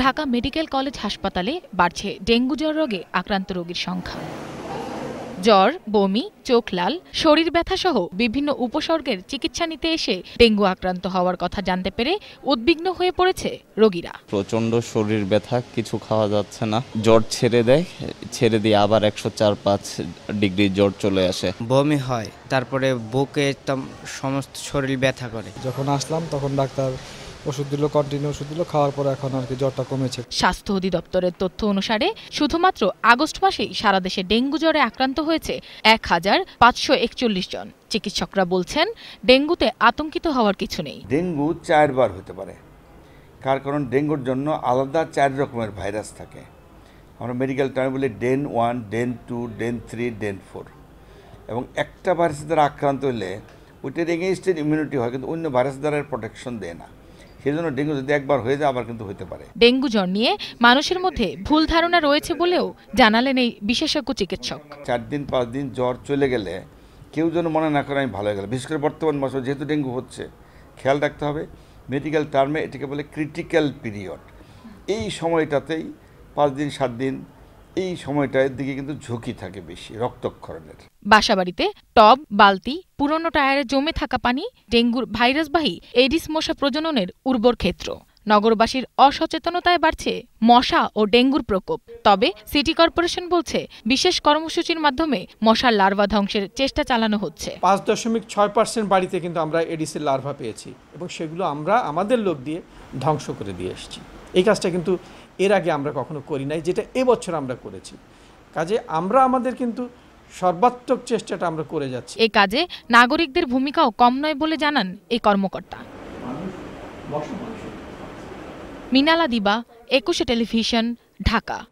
Dhaka medical college হাসপাতালে বাড়ছে dengue জ্বর রোগে আক্রান্ত রোগীর সংখ্যা জ্বর বমি চোখ লাল শরীর ব্যথা সহ বিভিন্ন উপসর্গের চিকিৎসা নিতে এসে ডেঙ্গু আক্রান্ত হওয়ার কথা জানতে পেরে উদ্বিগ্ন হয়ে পড়েছে রোগীরা প্রচন্ড শরীর ব্যথা কিছু খাওয়া যাচ্ছে না জ্বর ছেড়ে দেয় ছেড়ে দিয়ে আবার একশো চার পাঁচ ডিগ্রি জ্বর চলে আসে বমি হয় তারপরে বুকে সমস্ত শরীর ব্যথা করে যখন আসলাম তখন ডাক্তার ওষুধ দিল কন্টিনিউ ওষুধ দিল খাওয়ার পর এখন আর কি জ্বরটা কমেছে স্বাস্থ্য অধিদপ্তরের তথ্য অনুসারে শুধুমাত্র আগস্ট মাসেই সারা দেশে ডেঙ্গু জ্বরে আক্রান্ত হয়েছে এক হাজার পাঁচশো একচল্লিশ জন চিকিৎসকরা বলছেন ডেঙ্গুতে আতঙ্কিত হওয়ার কিছু নেই ডেঙ্গু চারবার হতে পারে কার কারণ ডেঙ্গুর জন্য আলাদা চার রকমের ভাইরাস থাকে আমরা মেডিকেল টার্মে বলি DEN one DEN two DEN three DEN four এবং একটা ভাইরাস দ্বারা আক্রান্ত হলে ওইটার এগেনস্টের ইমিউনিটি হয় কিন্তু অন্য ভাইরাস দ্বারা প্রোটেকশন দেয় না সেই জন্য ডেঙ্গু যদি একবার হয়ে যায় আবার কিন্তু হতে পারে ডেঙ্গু জ্বর নিয়ে মানুষের মধ্যে ভুল ধারণা রয়েছে বলেও জানালেন এই বিশেষজ্ঞ চিকিৎসক চার দিন পাঁচ দিন জ্বর চলে গেলে কেউ যেন মনে না করে আমি ভালো হয়ে গেল বিশেষ করে বর্তমান বছর যেহেতু ডেঙ্গু হচ্ছে খেয়াল রাখতে হবে মেডিকেল টার্মে এটাকে বলে ক্রিটিক্যাল পিরিয়ড এই সময়টাতেই পাঁচ দিন সাত দিন এই সময়টার দিকে কিন্তু ঝুঁকি থাকে বেশি রক্তক্ষরণের বাসাবাড়িতে টব বালতি পুরনো টায়ারে জমে থাকা পানি ডেঙ্গুর ভাইরাসবাহী এডিস মশা প্রজননের উর্বর ক্ষেত্র নগরবাসীর অসচেতনতায় বাড়ছে মশা ও ডেঙ্গুর প্রকোপ তবে সিটি কর্পোরেশন বলছে বিশেষ কর্মসূচির মাধ্যমে মশার লার্ভা ধ্বংসের চেষ্টা চালানো হচ্ছে পাঁচ দশমিক ছয় পার্সেন্ট বাড়িতে কিন্তু আমরা এডিসের লার্ভা পেয়েছি এবং সেগুলো আমরা আমাদের লোক দিয়ে ধ্বংস করে দিয়ে এসেছি এই কাজটা কিন্তু এর আগে আমরা কখনো করি নাই যেটা এবছর আমরা করেছি কাজে আমরা আমাদের কিন্তু সর্বাত্মক চেষ্টাটা আমরা করে যাচ্ছি এই কাজে নাগরিকদের ভূমিকাও কম নয় বলে জানান এই কর্মকর্তা মিনালা দিবা একুশে টেলিভিশন ঢাকা